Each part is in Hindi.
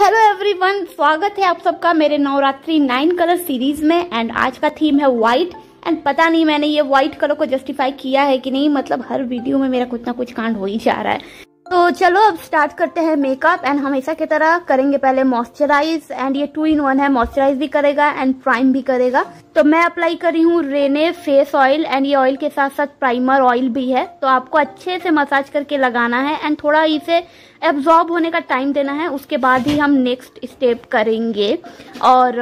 हेलो एवरीवन स्वागत है आप सबका मेरे नवरात्रि नाइन कलर सीरीज में एंड आज का थीम है व्हाइट एंड पता नहीं मैंने ये व्हाइट कलर को जस्टिफाई किया है कि नहीं मतलब हर वीडियो में मेरा कुछ ना कुछ कांड हो ही जा रहा है तो चलो अब स्टार्ट करते हैं मेकअप एंड हमेशा की तरह करेंगे पहले मॉइस्चराइज एंड ये टू इन वन है मॉइस्चराइज भी करेगा एंड प्राइम भी करेगा तो मैं अप्लाई कर रही हूँ रेने फेस ऑयल एंड ये ऑयल के साथ साथ प्राइमर ऑयल भी है तो आपको अच्छे से मसाज करके लगाना है एंड थोड़ा इसे एब्जॉर्ब होने का टाइम देना है उसके बाद ही हम नेक्स्ट स्टेप करेंगे और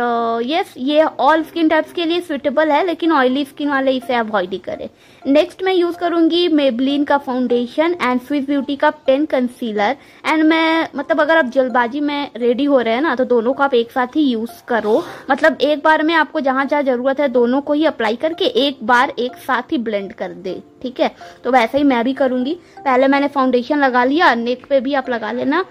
यस ये ऑल स्किन टाइप्स के लिए सुटेबल है लेकिन ऑयली स्किन वाले इसे अवॉइड ही करें नेक्स्ट मैं यूज़ करूंगी मेबलिन का फाउंडेशन एंड स्विस ब्यूटी का पेन कंसीलर एंड मैं मतलब अगर आप जल्दबाजी में रेडी हो रहे हैं ना तो दोनों को आप एक साथ ही यूज़ करो मतलब एक बार में आपको जहां जहां ज़रूरत है दोनों को ही अप्लाई करके एक बार एक साथ ही ब्लेंड कर दे ठीक है तो वैसे ही मैं भी करूँगी पहले मैंने फाउंडेशन लगा लिया नेक पे भी आप लगा लेना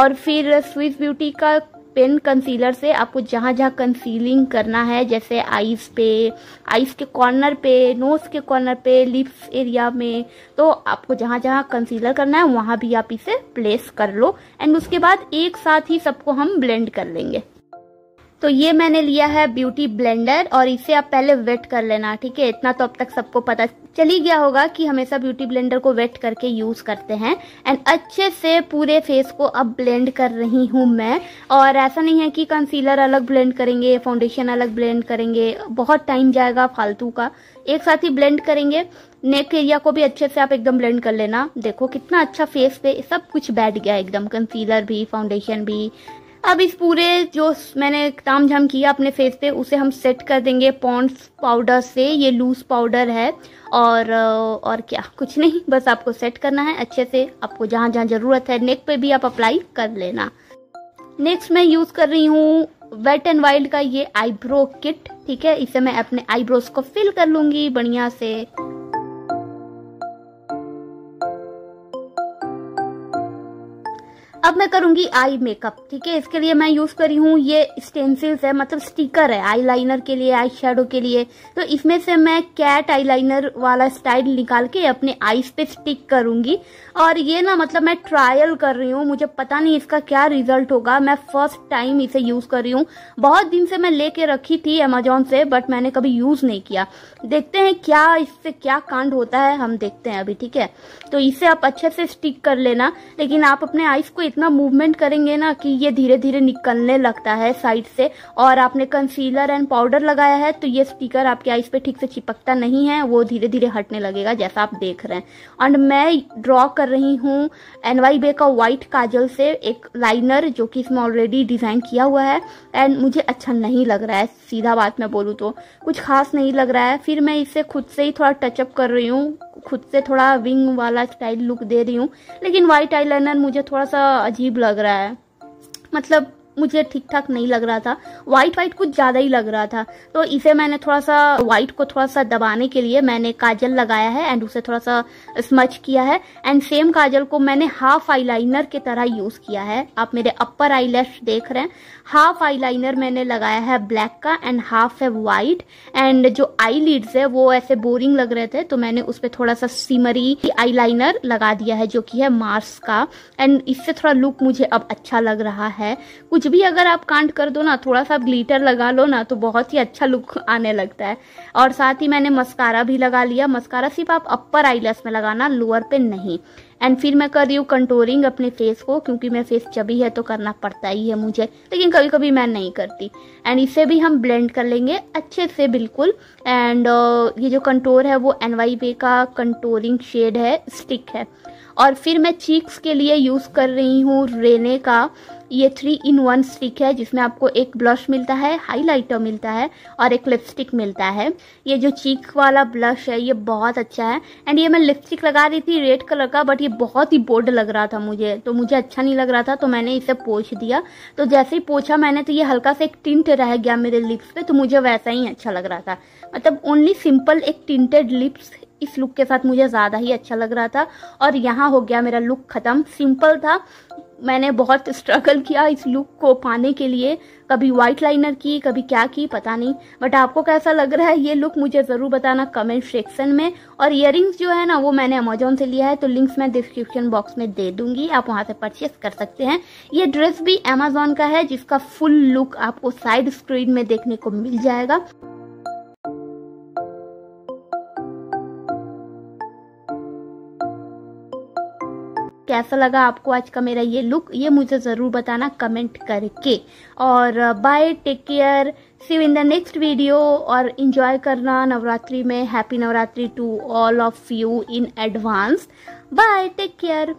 और फिर स्विस ब्यूटी का पेन कंसीलर से आपको जहाँ जहाँ कंसीलिंग करना है जैसे आईज पे आईज के कॉर्नर पे नोज के कॉर्नर पे लिप्स एरिया में तो आपको जहाँ जहाँ कंसीलर करना है वहाँ भी आप इसे प्लेस कर लो एंड उसके बाद एक साथ ही सबको हम ब्लेंड कर लेंगे तो ये मैंने लिया है ब्यूटी ब्लेंडर और इसे आप पहले वेट कर लेना ठीक है इतना तो अब तक सबको पता चल ही गया होगा कि हमेशा ब्यूटी ब्लेंडर को वेट करके यूज करते हैं एंड अच्छे से पूरे फेस को अब ब्लेंड कर रही हूं मैं और ऐसा नहीं है कि कंसीलर अलग ब्लेंड करेंगे फाउंडेशन अलग ब्लेंड करेंगे बहुत टाइम जाएगा फालतू का एक साथ ही ब्लेंड करेंगे नेक एरिया को भी अच्छे से आप एकदम ब्लेंड कर लेना देखो कितना अच्छा फेस पे सब कुछ बैठ गया एकदम कंसीलर भी फाउंडेशन भी अब इस पूरे जो मैंने ताम झाम किया अपने फेस पे उसे हम सेट कर देंगे पॉन्ड्स पाउडर से ये लूज पाउडर है और और क्या कुछ नहीं बस आपको सेट करना है अच्छे से आपको जहाँ जहाँ ज़रूरत है नेक पे भी आप अप्लाई कर लेना नेक्स्ट मैं यूज़ कर रही हूँ वेट एंड वाइल्ड का ये आईब्रो किट ठीक है इसे मैं अपने आईब्रोज को फिल कर लूंगी बढ़िया से अब मैं करूंगी आई मेकअप ठीक है इसके लिए मैं यूज करी हूँ ये स्टेंसिल्स है मतलब स्टिकर है आई लाइनर के लिए आई शेडो के लिए तो इसमें से मैं कैट आई लाइनर वाला स्टाइल निकाल के अपने आईज पे स्टिक करूंगी और ये ना मतलब मैं ट्रायल कर रही हूँ मुझे पता नहीं इसका क्या रिजल्ट होगा मैं फर्स्ट टाइम इसे यूज कर रही हूँ बहुत दिन से मैं लेके रखी थी अमेजोन से बट मैंने कभी यूज नहीं किया देखते हैं क्या इससे क्या कांड होता है हम देखते हैं अभी ठीक है तो इसे आप अच्छे से स्टिक कर लेना लेकिन आप अपने आईज को इतना मूवमेंट करेंगे ना कि ये धीरे धीरे निकलने लगता है साइड से और आपने कंसीलर एंड पाउडर लगाया है तो ये स्टिकर आपके आईज पे ठीक से चिपकता नहीं है वो धीरे धीरे हटने लगेगा जैसा आप देख रहे हैं एंड मैं ड्रॉ कर रही हूँ एन वाई बे का व्हाइट काजल से एक लाइनर जो कि इसमें ऑलरेडी डिज़ाइन किया हुआ है एंड मुझे अच्छा नहीं लग रहा है सीधा बात मैं बोलूँ तो कुछ खास नहीं लग रहा है फिर मैं इसे खुद से ही थोड़ा टचअप कर रही हूँ खुद से थोड़ा विंग वाला स्टाइल लुक दे रही हूँ लेकिन वाइट आई मुझे थोड़ा सा अजीब लग रहा है मतलब मुझे ठीक ठाक नहीं लग रहा था व्हाइट व्हाइट कुछ ज़्यादा ही लग रहा था तो इसे मैंने थोड़ा सा व्हाइट को थोड़ा सा दबाने के लिए मैंने काजल लगाया है एंड उसे थोड़ा सा स्मच किया है एंड सेम काजल को मैंने हाफ आईलाइनर के तरह यूज़ किया है आप मेरे अपर लेफ्ट देख रहे हैं हाफ आई मैंने लगाया है ब्लैक का एंड हाफ है व्हाइट एंड जो आई लिड्स है वो ऐसे बोरिंग लग रहे थे तो मैंने उस पर थोड़ा सा सीमरी आई लगा दिया है जो की है मार्स का एंड इससे थोड़ा लुक मुझे अब अच्छा लग रहा है कुछ कुछ भी अगर आप कांड कर दो ना थोड़ा सा ग्लीटर लगा लो ना तो बहुत ही अच्छा लुक आने लगता है और साथ ही मैंने मस्कारा भी लगा लिया मस्कारा सिर्फ आप अपर आईलेस में लगाना लोअर पे नहीं एंड फिर मैं कर रही हूँ कंटोरिंग अपने फेस को क्योंकि मेरा फेस चबी है तो करना पड़ता ही है मुझे लेकिन कभी कभी मैं नहीं करती एंड इसे भी हम ब्लेंड कर लेंगे अच्छे से बिल्कुल एंड ये जो कंटोर है वो एन वाई बे का कंटोरिंग शेड है स्टिक है और फिर मैं चीक्स के लिए यूज़ कर रही हूँ रेने का ये थ्री इन वन स्टिक है जिसमें आपको एक ब्लश मिलता है हाइलाइटर मिलता है और एक लिपस्टिक मिलता है ये जो चीक वाला ब्लश है ये बहुत अच्छा है एंड ये मैं लिपस्टिक लगा रही थी रेड कलर का बट ये बहुत ही बोल्ड लग रहा था मुझे तो मुझे अच्छा नहीं लग रहा था तो मैंने इसे पोछ दिया तो जैसे ही पोछा मैंने तो ये हल्का सा एक टिंट रह गया मेरे लिप्स पे तो मुझे वैसा ही अच्छा लग रहा था मतलब ओनली सिंपल एक टिंटेड लिप्स इस लुक के साथ मुझे ज़्यादा ही अच्छा लग रहा था और यहाँ हो गया मेरा लुक ख़त्म सिंपल था मैंने बहुत स्ट्रगल किया इस लुक को पाने के लिए कभी वाइट लाइनर की कभी क्या की पता नहीं बट आपको कैसा लग रहा है ये लुक मुझे ज़रूर बताना कमेंट सेक्शन में और इयर जो है ना वो मैंने अमेजोन से लिया है तो लिंक्स मैं डिस्क्रिप्शन बॉक्स में दे दूंगी आप वहाँ से परचेस कर सकते हैं ये ड्रेस भी अमेजोन का है जिसका फुल लुक आपको साइड स्क्रीन में देखने को मिल जाएगा कैसा लगा आपको आज का मेरा ये लुक ये मुझे ज़रूर बताना कमेंट करके और bye take care see in the next video और इन्जॉय करना नवरात्रि में happy Navratri to all of you in advance bye take care